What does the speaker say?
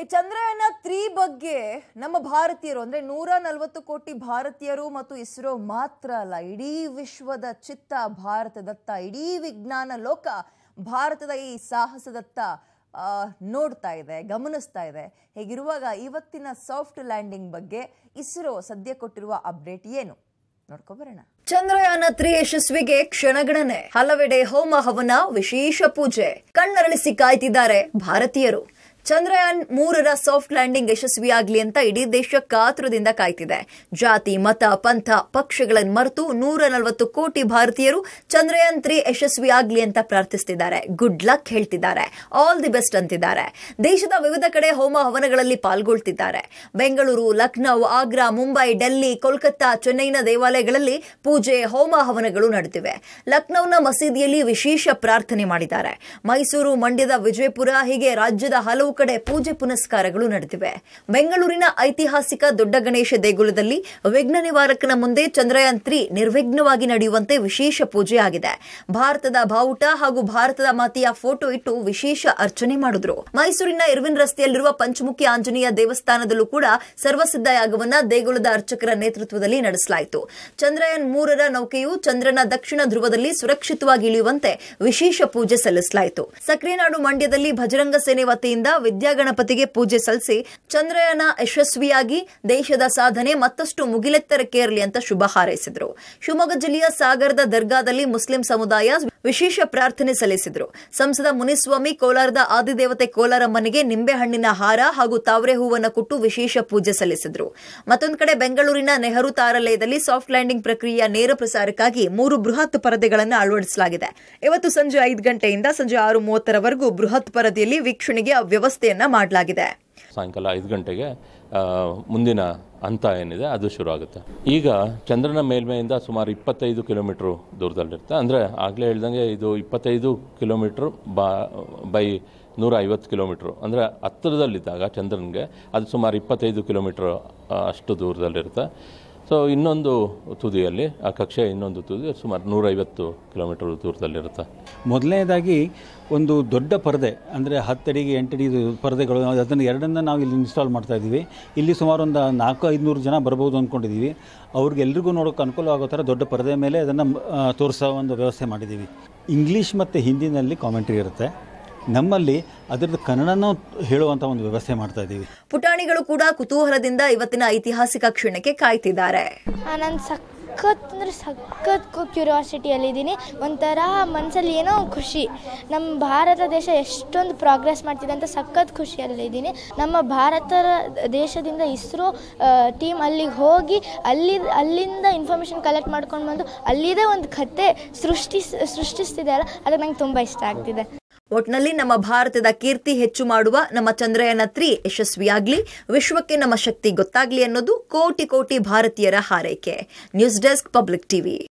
ಈ ಚಂದ್ರಯಾನ ತ್ರೀ ಬಗ್ಗೆ ನಮ್ಮ ಭಾರತೀಯರು ಅಂದ್ರೆ ನೂರ ನಲವತ್ತು ಕೋಟಿ ಭಾರತೀಯರು ಮತ್ತು ಇಸ್ರೋ ಮಾತ್ರ ಅಲ್ಲ ಇಡೀ ವಿಶ್ವದ ಚಿತ್ತ ಭಾರತದತ್ತ ಇಡೀ ವಿಜ್ಞಾನ ಲೋಕ ಭಾರತದ ಈ ಸಾಹಸದತ್ತ ನೋಡ್ತಾ ಇದೆ ಗಮನಿಸ್ತಾ ಇದೆ ಹೇಗಿರುವಾಗ ಇವತ್ತಿನ ಸಾಫ್ಟ್ ಲ್ಯಾಂಡಿಂಗ್ ಬಗ್ಗೆ ಇಸ್ರೋ ಸದ್ಯ ಕೊಟ್ಟಿರುವ ಅಪ್ಡೇಟ್ ಏನು ನೋಡ್ಕೊಬರೋಣ ಚಂದ್ರಯಾನ ತ್ರೀ ಯಶಸ್ವಿಗೆ ಕ್ಷಣಗಣನೆ ಹಲವೆಡೆ ಹೋಮ ಹವನ ವಿಶೇಷ ಪೂಜೆ ಕಣ್ಣರಳಿಸಿ ಕಾಯ್ತಿದ್ದಾರೆ ಭಾರತೀಯರು ಚಂದ್ರಯಾನ್ ಮೂರರ ಸಾಫ್ಟ್ ಲ್ಯಾಂಡಿಂಗ್ ಯಶಸ್ವಿಯಾಗಲಿ ಅಂತ ಇಡೀ ದೇಶ ಕಾತುರದಿಂದ ಕಾಯ್ತಿದೆ ಜಾತಿ ಮತ ಪಂಥ ಪಕ್ಷಗಳನ್ನು ಮರೆತು ನೂರ ನಲವತ್ತು ಕೋಟಿ ಭಾರತೀಯರು ಚಂದ್ರಯಾನ್ ತ್ರೀ ಯಶಸ್ವಿಯಾಗಲಿ ಅಂತ ಪ್ರಾರ್ಥಿಸುತ್ತಿದ್ದಾರೆ ಗುಡ್ ಲಕ್ ಹೇಳ್ತಿದ್ದಾರೆ ಆಲ್ ದಿ ಬೆಸ್ಟ್ ಅಂತಿದ್ದಾರೆ ದೇಶದ ವಿವಿಧ ಕಡೆ ಹೋಮ ಹವನಗಳಲ್ಲಿ ಪಾಲ್ಗೊಳ್ತಿದ್ದಾರೆ ಬೆಂಗಳೂರು ಲಖನೌ ಆಗ್ರಾ ಮುಂಬೈ ಡೆಲ್ಲಿ ಕೋಲ್ಕತ್ತಾ ಚೆನ್ನೈನ ದೇವಾಲಯಗಳಲ್ಲಿ ಪೂಜೆ ಹೋಮ ಹವನಗಳು ನಡೆದಿವೆ ಲಖನೌನ ಮಸೀದಿಯಲ್ಲಿ ವಿಶೇಷ ಪ್ರಾರ್ಥನೆ ಮಾಡಿದ್ದಾರೆ ಮೈಸೂರು ಮಂಡ್ಯದ ವಿಜಯಪುರ ಹೀಗೆ ರಾಜ್ಯದ ಹಲವು ಕಡೆ ಪೂಜೆ ಪುನಸ್ಕಾರಗಳು ನಡೆದಿವೆ ಬೆಂಗಳೂರಿನ ಐತಿಹಾಸಿಕ ದೊಡ್ಡ ಗಣೇಶ ದೇಗುಲದಲ್ಲಿ ವಿಘ್ನ ನಿವಾರಕನ ಮುಂದೆ ಚಂದ್ರಯಾನ್ ತ್ರೀ ನಿರ್ವಿಘ್ನವಾಗಿ ನಡೆಯುವಂತೆ ವಿಶೇಷ ಪೂಜೆ ಆಗಿದೆ ಭಾರತದ ಬಾವುಟ ಹಾಗೂ ಭಾರತದ ಮಾತೆಯ ಫೋಟೋ ಇಟ್ಟು ವಿಶೇಷ ಅರ್ಚನೆ ಮಾಡಿದ್ರು ಮೈಸೂರಿನ ಇರ್ವಿನ್ ರಸ್ತೆಯಲ್ಲಿರುವ ಪಂಚಮುಖಿ ಆಂಜನೇಯ ದೇವಸ್ಥಾನದಲ್ಲೂ ಕೂಡ ಸರ್ವಸಿದ್ಧ ಯಾಗವನ್ನ ದೇಗುಲದ ಅರ್ಚಕರ ನೇತೃತ್ವದಲ್ಲಿ ನಡೆಸಲಾಯಿತು ಚಂದ್ರಯಾನ್ ಮೂರರ ನೌಕೆಯು ಚಂದ್ರನ ದಕ್ಷಿಣ ಧ್ರುವದಲ್ಲಿ ಸುರಕ್ಷಿತವಾಗಿ ಇಳಿಯುವಂತೆ ವಿಶೇಷ ಪೂಜೆ ಸಲ್ಲಿಸಲಾಯಿತು ಸಕ್ರೆನಾಡು ಮಂಡ್ಯದಲ್ಲಿ ಭಜರಂಗ ಸೇನೆ ವತಿಯಿಂದ ವಿದ್ಯಾಗಣಪತಿಗೆ ಪೂಜೆ ಸಲ್ಲಿಸಿ ಚಂದ್ರಯಾನ ಯಶಸ್ವಿಯಾಗಿ ದೇಶದ ಸಾಧನೆ ಮತ್ತಷ್ಟು ಇರಲಿ ಅಂತ ಶುಭ ಹಾರೈಸಿದರು ಶಿವಮೊಗ್ಗ ಜಿಲ್ಲೆಯ ಸಾಗರದ ದರ್ಗಾದಲ್ಲಿ ಮುಸ್ಲಿಂ ಸಮುದಾಯ ವಿಶೇಷ ಪ್ರಾರ್ಥನೆ ಸಲ್ಲಿಸಿದರು ಸಂಸದ ಮುನಿಸ್ವಾಮಿ ಕೋಲಾರದ ಆದಿದೇವತೆ ಕೋಲಾರಮ್ಮನಿಗೆ ನಿಂಬೆಹಣ್ಣಿನ ಹಾರ ಹಾಗೂ ತಾವರೆ ಹೂವನ್ನು ಕೊಟ್ಟು ವಿಶೇಷ ಪೂಜೆ ಸಲ್ಲಿಸಿದರು ಮತ್ತೊಂದು ಕಡೆ ಬೆಂಗಳೂರಿನ ನೆಹರು ತಾರಾಲಯದಲ್ಲಿ ಸಾಫ್ಟ್ ಲ್ಯಾಂಡಿಂಗ್ ಪ್ರಕ್ರಿಯೆಯ ನೇರ ಪ್ರಸಾರಕ್ಕಾಗಿ ಮೂರು ಬೃಹತ್ ಪರದೆಗಳನ್ನು ಅಳವಡಿಸಲಾಗಿದೆ ಇವತ್ತು ಸಂಜೆ ಐದು ಗಂಟೆಯಿಂದ ಸಂಜೆ ಆರು ಮೂವತ್ತರವರೆಗೂ ಬೃಹತ್ ಪರದೆಯಲ್ಲಿ ವೀಕ್ಷಣೆಗೆ ಅವ್ಯವಸ್ಥೆ ವ್ಯವಸ್ಥೆಯನ್ನ ಮಾಡಲಾಗಿದೆ ಸಾಯಂಕಾಲ ಐದು ಗಂಟೆಗೆ ಮುಂದಿನ ಹಂತ ಏನಿದೆ ಅದು ಶುರು ಆಗುತ್ತೆ ಈಗ ಚಂದ್ರನ ಮೇಲ್ಮೈಯಿಂದ ಸುಮಾರು ಇಪ್ಪತ್ತೈದು ಕಿಲೋಮೀಟ್ರ್ ದೂರದಲ್ಲಿರುತ್ತೆ ಅಂದರೆ ಆಗಲೇ ಹೇಳ್ದಂಗೆ ಇದು ಇಪ್ಪತ್ತೈದು ಕಿಲೋಮೀಟ್ರ್ ಬಾ ಬೈ ನೂರ ಐವತ್ತು ಕಿಲೋಮೀಟ್ರು ಅಂದರೆ ಹತ್ತಿರದಲ್ಲಿದ್ದಾಗ ಚಂದ್ರನಿಗೆ ಅದು ಸುಮಾರು ಇಪ್ಪತ್ತೈದು ಕಿಲೋಮೀಟ್ರ್ ಅಷ್ಟು ದೂರದಲ್ಲಿರುತ್ತೆ ಸೊ ಇನ್ನೊಂದು ತುದಿಯಲ್ಲಿ ಆ ಕಕ್ಷೆ ಇನ್ನೊಂದು ತುದಿ ಸುಮಾರು ನೂರೈವತ್ತು ಕಿಲೋಮೀಟರ್ ದೂರದಲ್ಲಿರುತ್ತೆ ಮೊದಲನೇದಾಗಿ ಒಂದು ದೊಡ್ಡ ಪರದೆ ಅಂದರೆ ಹತ್ತಡಿಗೆ ಎಂಟಡಿ ಪರದೆಗಳು ಅದನ್ನು ಎರಡನ್ನ ನಾವು ಇಲ್ಲಿ ಇನ್ಸ್ಟಾಲ್ ಮಾಡ್ತಾ ಇದ್ದೀವಿ ಇಲ್ಲಿ ಸುಮಾರು ಒಂದು ನಾಲ್ಕು ಐದುನೂರು ಜನ ಬರ್ಬೋದು ಅಂದ್ಕೊಂಡಿದ್ದೀವಿ ಅವ್ರಿಗೆಲ್ರಿಗೂ ನೋಡೋಕೆ ಅನುಕೂಲ ಆಗೋ ಥರ ದೊಡ್ಡ ಪರದೆ ಮೇಲೆ ಅದನ್ನು ತೋರಿಸೋ ಒಂದು ವ್ಯವಸ್ಥೆ ಮಾಡಿದ್ದೀವಿ ಇಂಗ್ಲೀಷ್ ಮತ್ತು ಹಿಂದಿನಲ್ಲಿ ಕಾಮೆಂಟ್ರಿ ಇರುತ್ತೆ ನಮ್ಮಲ್ಲಿ ಅದರದ್ದು ಕನ್ನಡನ ಹೇಳುವಂತ ಒಂದು ವ್ಯವಸ್ಥೆ ಮಾಡ್ತಾ ಇದ್ದೀವಿ ಪುಟಾಣಿಗಳು ಕೂಡ ಕುತೂಹಲದಿಂದ ಇವತ್ತಿನ ಐತಿಹಾಸಿಕ ಕ್ಷಣಕ್ಕೆ ಕಾಯ್ತಿದ್ದಾರೆ ನಾನು ಸಖತ್ ಅಂದ್ರೆ ಸಖತ್ ಇದ್ದೀನಿ ಒಂಥರ ಮನಸ್ಸಲ್ಲಿ ಏನೋ ಖುಷಿ ನಮ್ಮ ಭಾರತ ದೇಶ ಎಷ್ಟೊಂದು ಪ್ರೋಗ್ರೆಸ್ ಮಾಡ್ತಿದೆ ಅಂತ ಸಖತ್ ಖುಷಿಯಲ್ಲಿದ್ದೀನಿ ನಮ್ಮ ಭಾರತ ದೇಶದಿಂದ ಇಸ್ರೋ ಟೀಮ್ ಅಲ್ಲಿಗೆ ಹೋಗಿ ಅಲ್ಲಿ ಅಲ್ಲಿಂದ ಇನ್ಫಾರ್ಮೇಶನ್ ಕಲೆಕ್ಟ್ ಮಾಡ್ಕೊಂಡು ಬಂದು ಅಲ್ಲಿದೇ ಒಂದು ಕತೆ ಸೃಷ್ಟಿಸ್ ಅಲ್ಲ ಅದಕ್ಕೆ ನಂಗೆ ತುಂಬ ಇಷ್ಟ ಆಗ್ತಿದೆ ಒಟ್ನಲ್ಲಿ ನಮ್ಮ ಭಾರತದ ಕೀರ್ತಿ ಹೆಚ್ಚು ಮಾಡುವ ನಮ್ಮ ಚಂದ್ರಯಾನ ತ್ರೀ ಯಶಸ್ವಿಯಾಗ್ಲಿ ವಿಶ್ವಕ್ಕೆ ನಮ್ಮ ಶಕ್ತಿ ಗೊತ್ತಾಗ್ಲಿ ಅನ್ನೋದು ಕೋಟಿ ಕೋಟಿ ಭಾರತೀಯರ ಹಾರೈಕೆ ನ್ಯೂಸ್ ಡೆಸ್ಕ್ ಪಬ್ಲಿಕ್ ಟಿವಿ